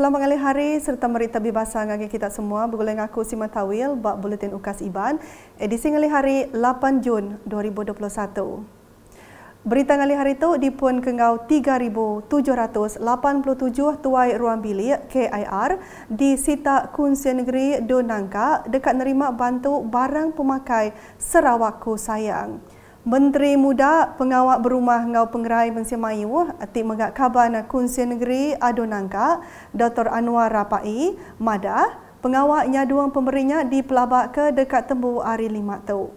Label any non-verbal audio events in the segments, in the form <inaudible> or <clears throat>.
Selamat pagi hari serta merita bibasa ngagi kita semua begulai ngaku si matawil bak buletin ukas iban edisi ngali hari 8 Jun 2021. Berita ngali hari itu dipun kengau 3,787 tuai ruang bilik KIR di Sita Kunsi Negeri Dunangka dekat nerima bantu barang pemakai Sarawak Sayang. Menteri Muda Pengawal Berumah Ngau Pengerai Bangsa Mayu Atik Megak Khabar Na Kunsi Negeri Adonangka Dr. Anwar Rapai Mada Pengawal Nyaduang Pemberinya di Pelabak ke dekat Tembu Ari Lima Tau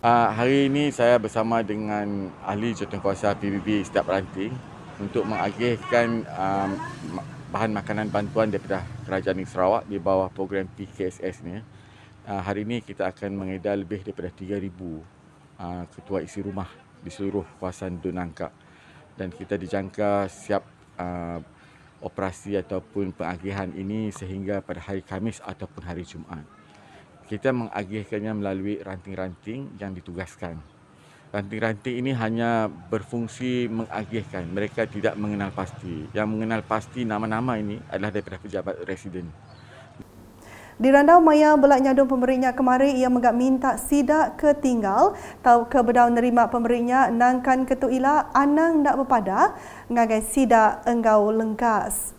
uh, Hari ini saya bersama dengan Ahli Jatuh Kuasa PBB Setiap Ranting untuk mengagihkan um, bahan makanan bantuan daripada Kerajaan Negeri Sarawak di bawah program PKSS ni. Uh, hari ini kita akan mengedar lebih daripada 3,000 Ah, ketua isi rumah di seluruh kawasan Dun Angkat dan kita dijangka siap ah, operasi ataupun pengagihan ini sehingga pada hari Kamis ataupun hari Jumaat. Kita mengagihkannya melalui ranting-ranting yang ditugaskan. Ranting-ranting ini hanya berfungsi mengagihkan. Mereka tidak mengenal pasti. Yang mengenal pasti nama-nama ini adalah daripada pejabat residen. Di Randau Maya Belak Nyadun pemeriknya kemari ia menggap minta sidak ketinggal tau ke bedau nerima pemeriknya nangkan ketu ila anang dak berpada ngagai sidak engau lengkas.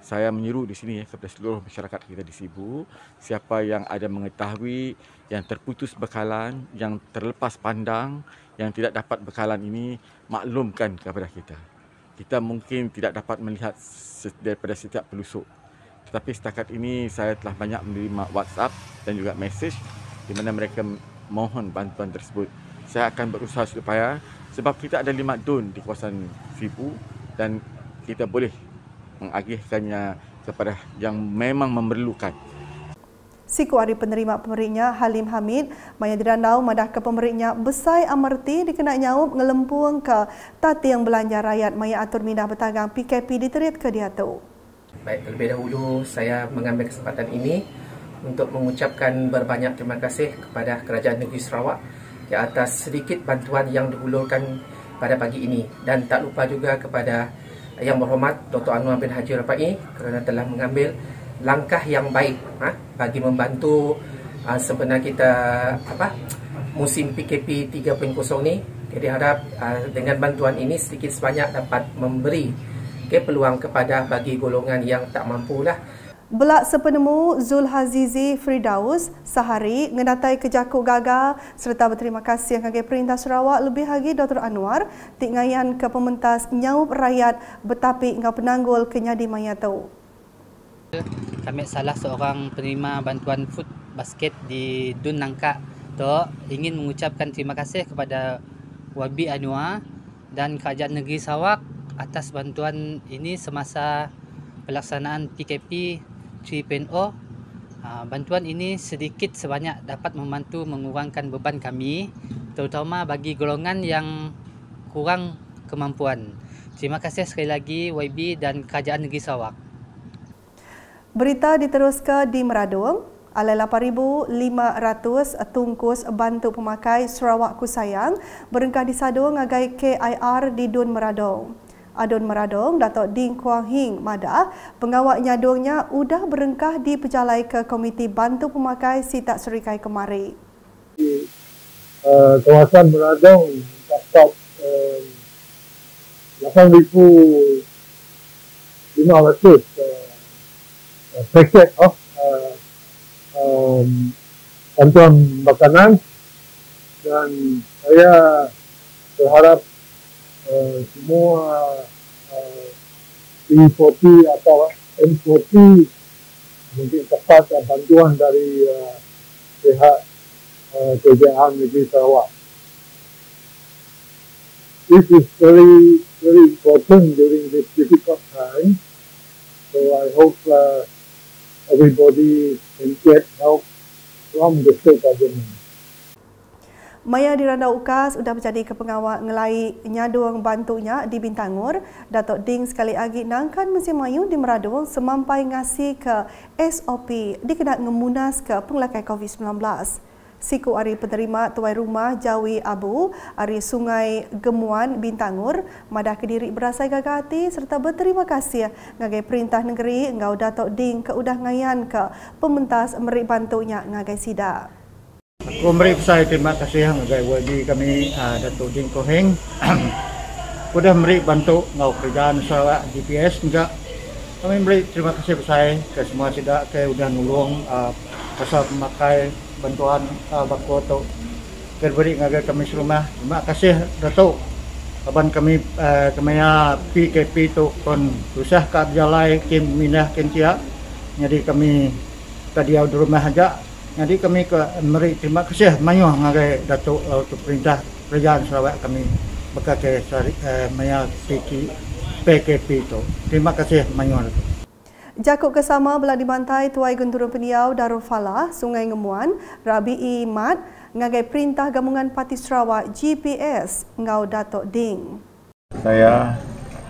Saya menyuruh di sini ya, kepada seluruh masyarakat kita di Sibu, siapa yang ada mengetahui yang terputus bekalan, yang terlepas pandang, yang tidak dapat bekalan ini maklumkan kepada kita. Kita mungkin tidak dapat melihat daripada setiap pelusuk tapi setakat ini saya telah banyak menerima WhatsApp dan juga message di mana mereka mohon bantuan tersebut. Saya akan berusaha supaya sebab kita ada lima dun di kawasan Sibu dan kita boleh mengagihkannya kepada yang memang memerlukan. Siku hari penerima pemeriknya Halim Hamid, Maya Diranau madah ke pemeriknya Besai Amerti dikena nyawup ngelempuang ke Tati yang belanja rakyat Maya Atur Minah Betagang PKP diterit ke dia tu. Baik, terlebih dahulu saya mengambil kesempatan ini untuk mengucapkan berbanyak terima kasih kepada Kerajaan Negeri Sarawak di atas sedikit bantuan yang dihulurkan pada pagi ini dan tak lupa juga kepada Yang Berhormat Dr. Anwar bin Haji Rapai kerana telah mengambil langkah yang baik ha, bagi membantu ha, sebenar kita apa musim PKP 3.0 ni jadi harap ha, dengan bantuan ini sedikit sebanyak dapat memberi okay, peluang kepada bagi golongan yang tak mampu lah. Belak sepenemu Zul Hazizi Fridaus sehari mengenatai kejakuk gagal serta berterima kasih kepada Perintah Sarawak lebih lagi Dr. Anwar tingayan ke pementas nyaup rakyat betapi ngau penanggul kenyadi mayatau. Kami salah seorang penerima bantuan food basket di Dun Nangka tu ingin mengucapkan terima kasih kepada Wabi Anwar dan Kerajaan Negeri Sarawak atas bantuan ini semasa pelaksanaan PKP 3.0 ah, bantuan ini sedikit sebanyak dapat membantu mengurangkan beban kami terutama bagi golongan yang kurang kemampuan terima kasih sekali lagi YB dan Kerajaan Negeri Sarawak Berita diteruskan di Meradong Alai 8,500 tungkus bantu pemakai Sarawak Kusayang berengkah disadung agai KIR di Dun Meradong. Adun Meradong Datuk Ding Kuang Hing Mada pengawal nyadungnya sudah berengkah di pejalai ke Komiti Bantu Pemakai Sitak Serikai kemari. Uh, kawasan Meradong dapat um, 8,500 uh, paket of oh, um, eh, bantuan makanan dan saya berharap semua uh, P4P atau uh, uh, m 4 mungkin tepat bantuan dari uh, pihak uh, kerajaan negeri Sarawak. This is very, very important during this difficult time. So I hope uh, everybody can get help from the state government. Maya Diranda Ukas sudah menjadi kepengawal ngelai nyadung bantunya di Bintangur. Datuk Ding sekali lagi nangkan mesin mayu di Meradung semampai ngasih ke SOP dikenak ngemunas ke pengelakai COVID-19. Siku Ari penerima tuai rumah Jawi Abu, Ari Sungai Gemuan Bintangur, Madah Kediri berasai gagati serta berterima kasih ngagai perintah negeri ngau Datuk Ding keudah ngayan ke pementas merik bantunya ngagai sidak. Kumrib saya terima kasih yang agak wadi kami uh, Datuk Jin Koheng Kudah <clears throat> meri bantu ngau kerjaan saya GPS juga Kami beri terima kasih saya ke semua sidak ke udah nulung uh, Pasal pemakai bantuan uh, baku atau Terberi ngaga kami serumah Terima kasih Datuk Abang kami uh, kemaya PKP tu pun susah ke Abjalai Kim Minah Kentia Jadi kami tadi di rumah aja jadi kami ke meri terima kasih banyak dengan Datuk uh, untuk perintah kerajaan Sarawak kami berkata sari, uh, eh, Maya PK, PKP itu. Terima kasih banyak Datuk. Jakob Kesama belah di bantai Tuai Guntur Peniau Darul Falah, Sungai Ngemuan, Rabi Mat, mengagai Perintah Gabungan Parti Sarawak GPS, Ngau Datuk Ding. Saya,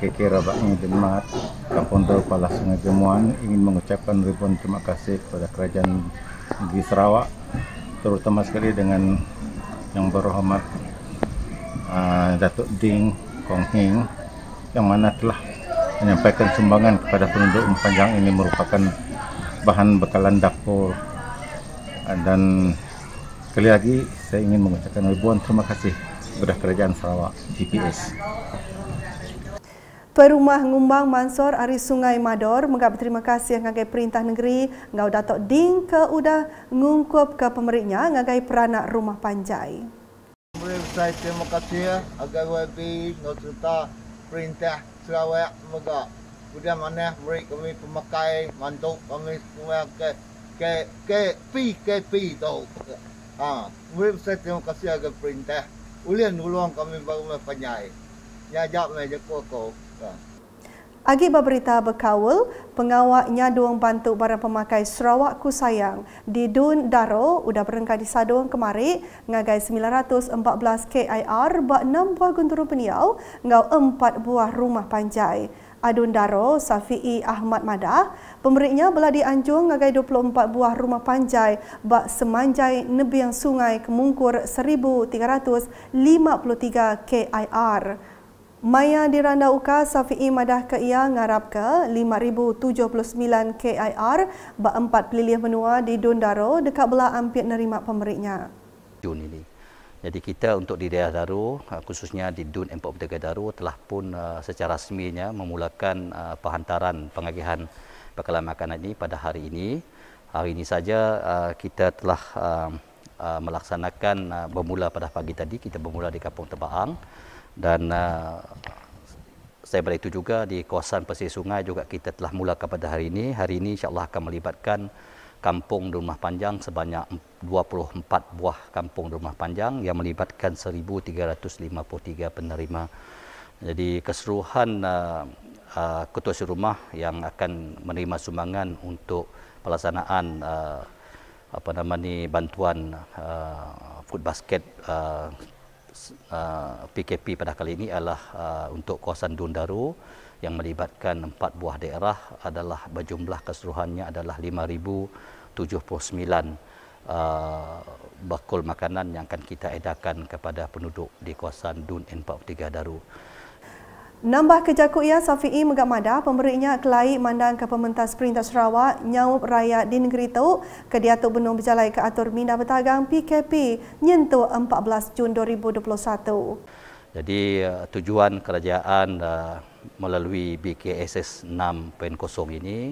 KK Rabi'i Demat, Kampung Darul Falah, Sungai Gemuan ingin mengucapkan ribuan terima kasih kepada Kerajaan di Sarawak terutama sekali dengan yang berhormat uh, Datuk Ding Kong Hing yang mana telah menyampaikan sumbangan kepada penduduk Umpanjang ini merupakan bahan bekalan dapur uh, dan sekali lagi saya ingin mengucapkan ribuan terima kasih kepada kerajaan Sarawak GPS Perumah Ngumbang Mansor Ari Sungai Mador mengap terima kasih ngagai perintah negeri ngau Datuk Ding ke udah ngungkup ke pemeriknya ngagai peranak rumah panjai. Saya terima kasih ya, agar YB ngau cerita perintah Sarawak mega. Udah mana murid kami pemakai mantu kami semua ke ke ke pi ke pi tu. Ah, ha, murid saya terima kasih agak perintah. Ulian ulang kami baru mempunyai. Ya jap mai je kau. Agi berita berkawal, pengawal nyaduang bantu barang pemakai Sarawak ku sayang di Dun Daro udah berengkai di Sadong kemari ngagai 914 KIR bak 6 buah gunturu peniau ngau 4 buah rumah panjai. Adun Daro Safi'i Ahmad Madah, pemeriknya belah dianjung ngagai 24 buah rumah panjai bak semanjai nebiang sungai kemungkur 1353 KIR. Maya Diranda Uka Safi'i Madah ke ia ngarap ke 5079 KIR ba empat pelilih menua di Dundaro dekat belah ampit nerima pemeriknya. Jun ini. Jadi kita untuk di daerah Daru uh, khususnya di Dun Empat Pertiga Daru telah pun uh, secara resminya memulakan uh, penghantaran pengagihan bekalan makanan ini pada hari ini. Hari ini saja kita telah um, melaksanakan bermula pada pagi tadi kita bermula di Kampung Tebaang dan uh, saya itu juga di kawasan pesisir sungai juga kita telah mula kepada hari ini hari ini insyaallah akan melibatkan kampung di rumah panjang sebanyak 24 buah kampung di rumah panjang yang melibatkan 1353 penerima jadi keseluruhan uh, uh, ketua si rumah yang akan menerima sumbangan untuk pelaksanaan uh, apa nama ni bantuan uh, food basket uh, uh, PKP pada kali ini adalah uh, untuk kawasan Dun Daru yang melibatkan empat buah daerah adalah berjumlah keseluruhannya adalah 5,079 uh, bakul makanan yang akan kita edarkan kepada penduduk di kawasan Dun N43 Daru. Nambah kejakut ya, Safi'i Megat Mada, pemberinya kelai mandang ke pementas Perintah Sarawak, nyawup rakyat di negeri itu, ke Diatuk Benung Berjalai ke Atur Minda Bertagang PKP, nyentuh 14 Jun 2021. Jadi eh, tujuan kerajaan eh, melalui BKSS 6.0 ini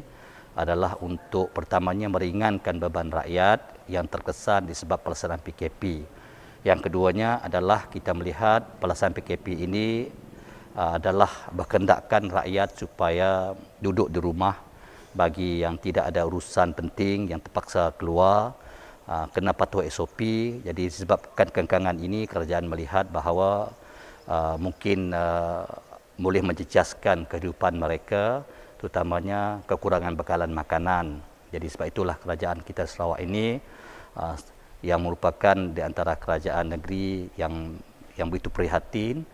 adalah untuk pertamanya meringankan beban rakyat yang terkesan disebab pelaksanaan PKP. Yang keduanya adalah kita melihat pelaksanaan PKP ini Uh, adalah berkendakkan rakyat supaya duduk di rumah bagi yang tidak ada urusan penting yang terpaksa keluar uh, kena patuh SOP jadi sebabkan kekangan ini kerajaan melihat bahawa uh, mungkin boleh menjejaskan kehidupan mereka terutamanya kekurangan bekalan makanan jadi sebab itulah kerajaan kita Sarawak ini yang merupakan di antara kerajaan negeri yang yang begitu prihatin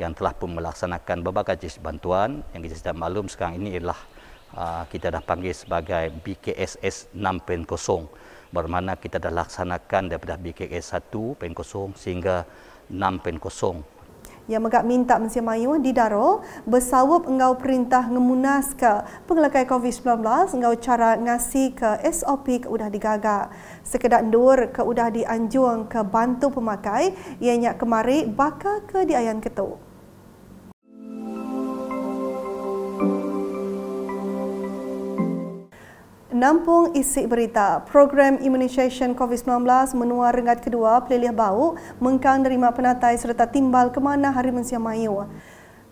yang telah pun melaksanakan berbagai jenis bantuan yang kita sudah maklum sekarang ini ialah uh, kita dah panggil sebagai BKSS 6.0 bermakna kita dah laksanakan daripada BKSS 1.0 sehingga 6.0 yang megak minta Mesir Mayu di Darul bersawab engau perintah ngemunas ke pengelakai COVID-19 engau cara ngasi ke SOP ke udah digagak. Sekedar endur ke udah dianjung ke bantu pemakai ianya kemari bakal ke diayan ketuk. menampung isi berita. Program imunisasi COVID-19 menua rengat kedua pelilih bau mengkang derima penatai serta timbal kemana hari mensia mayu.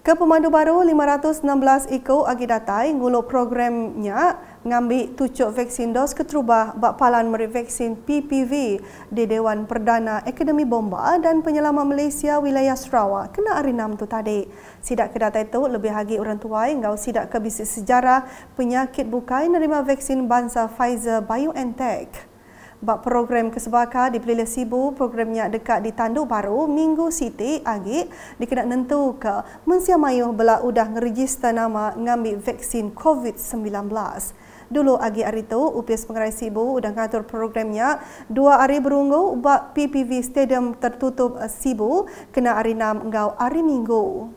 Kepemandu baru 516 ikut agi datai ngulo programnya ngambil tujuh vaksin dos ketrubah bak palan meri vaksin PPV di Dewan Perdana Akademi Bomba dan Penyelamat Malaysia Wilayah Sarawak kena hari enam tu tadi. Sidak ke data itu lebih lagi orang tua yang gau sidak ke bisnis sejarah penyakit bukai nerima vaksin bangsa Pfizer BioNTech. Bak program kesebaka di Pelilih Sibu, programnya dekat di tandu Baru, Minggu Siti, Agi, dikena nentu ke Mensia belak udah ngeregister nama ngambil vaksin COVID-19 dulu agi hari tu upis pengerai sibu udah katur programnya dua hari berunggu ubah PPV stadium tertutup eh, sibu kena hari enam engau hari minggu.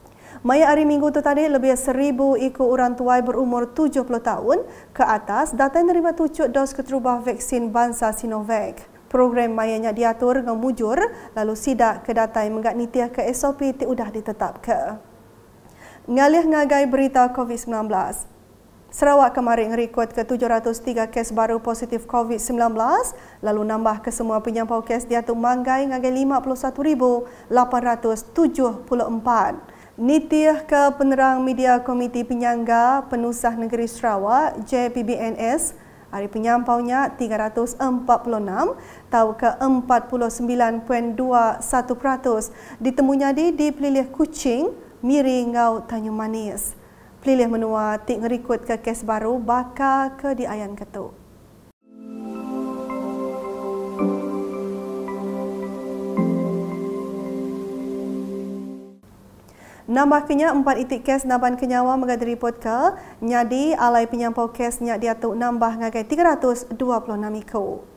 Maya hari Minggu tu tadi lebih seribu ikut orang tuai berumur 70 tahun ke atas datang terima tujuh dos keterubah vaksin bansa Sinovac. Program mayanya diatur dengan mujur lalu sidak ke data yang nitiah ke SOP ti udah ditetap ke. Ngalih ngagai berita COVID-19. Sarawak kemarin rekod ke-703 kes baru positif COVID-19 lalu nambah ke semua penyampau kes di Atuk Manggai dengan 51,874. Nitiah ke penerang media Komiti Penyangga Penusah Negeri Sarawak JPBNS hari penyampaunya 346 tahu ke 49.21% ditemunya di di Pelilih Kuching Miringau Ngau Manis. Pilih menua tik ngerikut ke kes baru bakal ke diayan Ketuk. Nambah kenya empat itik kes naban kenyawa mengadil report ke nyadi alai penyampau kes nyak diatuk nambah ngagai 326 ikut.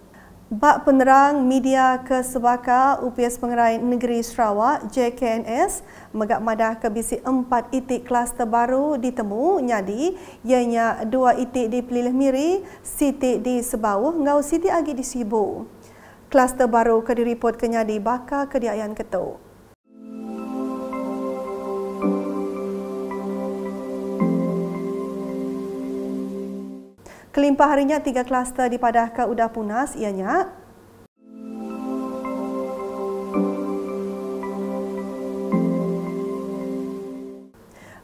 Bak penerang media kesebaka UPS Pengerai Negeri Sarawak JKNS megak madah ke bisi empat itik kluster baru ditemu nyadi ianya dua itik di Pelilih Miri, siti di Sebawah ngau siti agi di Sibu. Kluster baru ke diriport ke nyadi bakal ke diayan ketuk. Kelimpah harinya tiga kluster di Padah ke Udah Punas ianya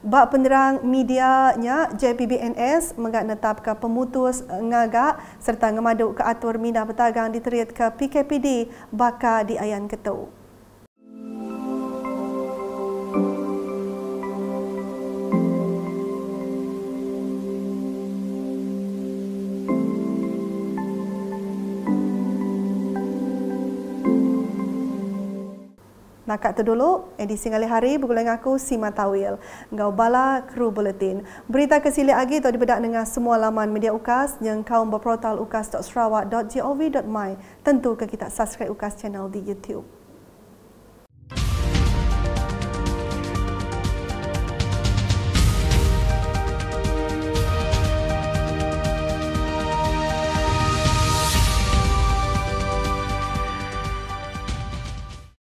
Bak penerang media JPBNS mengat netap ke pemutus ngagak serta ngemaduk ke atur minda betagang diteriat ke PKPD bakal di Ayan Ketuk. Nakak tu dulu, edisi ngali hari bergulang aku Sima Tawil. Ngau bala kru buletin. Berita kesilik lagi tu dibedak dengan semua laman media UKAS yang kaum berportal ukas.sarawak.gov.my. Tentu ke kita subscribe UKAS channel di YouTube.